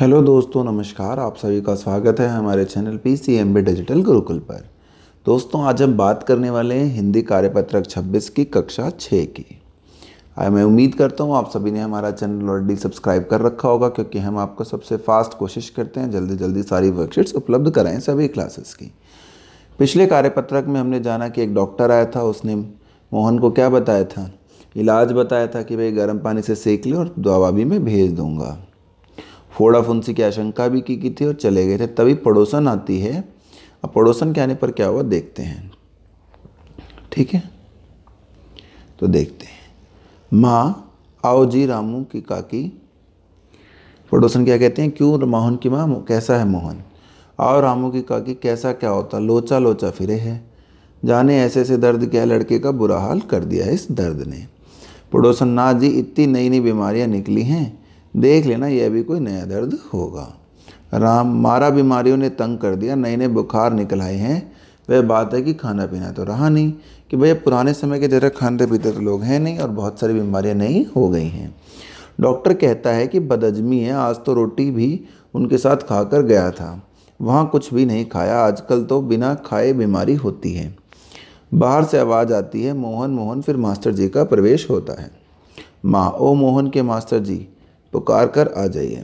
hello दोस्तों नमस्कार आप सभी का स्वागत है हमारे channel P C M B digital Gurukul पर दोस्तों आज हम बात करने वाले हैं हिंदी कार्यपत्रक 26 की कक्षा 6 की मैं उम्मीद करता हूँ आप सभी ने हमारा चैनल ऑलरेडी सब्सक्राइब कर रखा होगा क्योंकि हम आपको सबसे फास्ट कोशिश करते हैं जल्दी जल्दी सारी वर्कशीट्स उपलब्ध कराएँ सभी क्लासेस की पिछले कार्यपत्रक में हमने जाना कि एक डॉक्टर आया था उसने मोहन को क्या बताया था इलाज बताया था कि भाई गर्म पानी से सेक लें और दवा भी मैं भेज दूँगा फोड़ा फुंसी की आशंका भी की, की थी और चले गए थे तभी पड़ोसन आती है अब पड़ोसन के आने पर क्या हुआ देखते हैं ठीक है तो देखते हैं माँ आओ जी रामू की काकी पड़ोसन क्या कहते हैं क्यों मोहन की माँ कैसा है मोहन आओ रामू की काकी कैसा क्या होता लोचा लोचा फिरे है जाने ऐसे ऐसे दर्द क्या लड़के का बुरा हाल कर दिया है इस दर्द ने पड़ोसन ना जी इतनी नई नई बीमारियाँ निकली हैं देख लेना यह भी कोई नया दर्द होगा राम मारा बीमारियों ने तंग कर दिया नए नए बुखार निकल आए हैं वह बात है कि खाना पीना तो रहा नहीं कि भैया पुराने समय के जरा खाते पीते तो लोग हैं नहीं और बहुत सारी बीमारियां नहीं हो गई हैं डॉक्टर कहता है कि बदजमी है आज तो रोटी भी उनके साथ खाकर गया था वहाँ कुछ भी नहीं खाया आजकल तो बिना खाए बीमारी होती है बाहर से आवाज़ आती है मोहन मोहन फिर मास्टर जी का प्रवेश होता है माँ ओ मोहन के मास्टर जी पुकार कर आ जाइए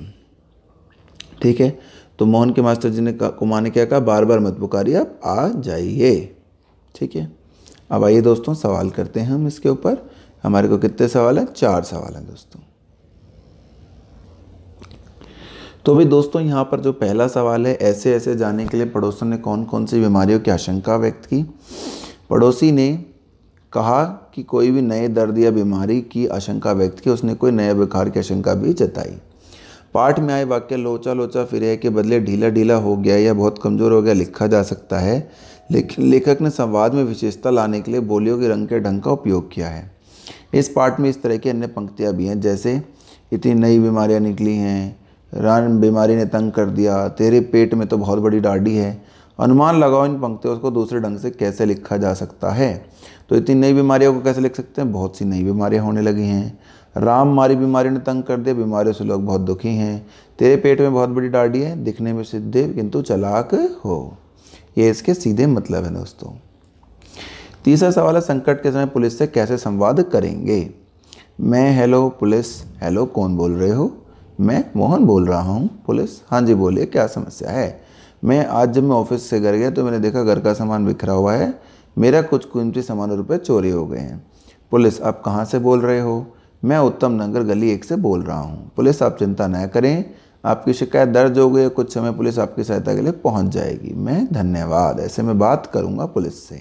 ठीक है तो मोहन के मास्टर जी ने कुमार ने क्या कहा बार बार मत पुकारिए आप आ जाइए ठीक है अब आइए दोस्तों सवाल करते हैं हम इसके ऊपर हमारे को कितने सवाल हैं चार सवाल हैं दोस्तों तो भी दोस्तों यहाँ पर जो पहला सवाल है ऐसे ऐसे जाने के लिए पड़ोसन ने कौन कौन सी बीमारियों की आशंका व्यक्त की पड़ोसी ने कहा कि कोई भी नए दर्द या बीमारी की आशंका व्यक्त की उसने कोई नया बुखार की आशंका भी जताई पाठ में आए वाक्य लोचा लोचा है के बदले ढीला ढीला हो गया या बहुत कमज़ोर हो गया लिखा जा सकता है लेकिन लेखक ने संवाद में विशेषता लाने के लिए बोलियों के रंग के ढंग का उपयोग किया है इस पाठ में इस तरह की अन्य पंक्तियाँ भी हैं जैसे इतनी नई बीमारियाँ निकली हैं रान बीमारी ने तंग कर दिया तेरे पेट में तो बहुत बड़ी डाढ़ी है अनुमान लगाओ इन पंक्तियों को दूसरे ढंग से कैसे लिखा जा सकता है तो इतनी नई बीमारियों को कैसे लिख सकते हैं बहुत सी नई बीमारियाँ होने लगी हैं राम मारी बीमारी ने तंग कर दिया बीमारियों से लोग बहुत दुखी हैं तेरे पेट में बहुत बड़ी डाडी है दिखने में सिद्धे किंतु चलाक हो ये इसके सीधे मतलब है दोस्तों तीसरा सवाल है संकट के समय पुलिस से कैसे संवाद करेंगे मैं हेलो पुलिस हेलो कौन बोल रहे हो मैं मोहन बोल रहा हूँ पुलिस हाँ जी बोलिए क्या समस्या है मैं आज जब मैं ऑफिस से घर गया तो मैंने देखा घर का सामान बिखरा हुआ है मेरा कुछ कीमती सामान रुपये चोरी हो गए हैं पुलिस आप कहाँ से बोल रहे हो मैं उत्तम नगर गली एक से बोल रहा हूँ पुलिस आप चिंता न करें आपकी शिकायत दर्ज हो गई कुछ समय पुलिस आपकी सहायता के लिए पहुँच जाएगी मैं धन्यवाद ऐसे में बात करूँगा पुलिस से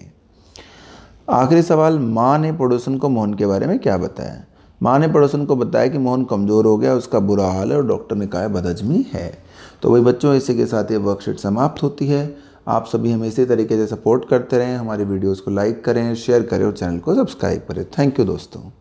आखिरी सवाल माँ ने पड़ोसन को मोहन के बारे में क्या बताया माँ ने पड़ोसन को बताया कि मोहन कमज़ोर हो गया उसका बुरा हाल है और डॉक्टर ने कहा बदहजमी है तो वही बच्चों इसी के साथ ये वर्कशीट समाप्त होती है आप सभी हमें इसी तरीके से सपोर्ट करते रहें हमारे वीडियोज़ को लाइक करें शेयर करें और चैनल को सब्सक्राइब करें थैंक यू दोस्तों